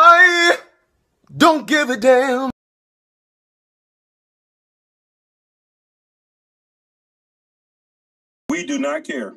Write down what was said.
I don't give a damn. We do not care.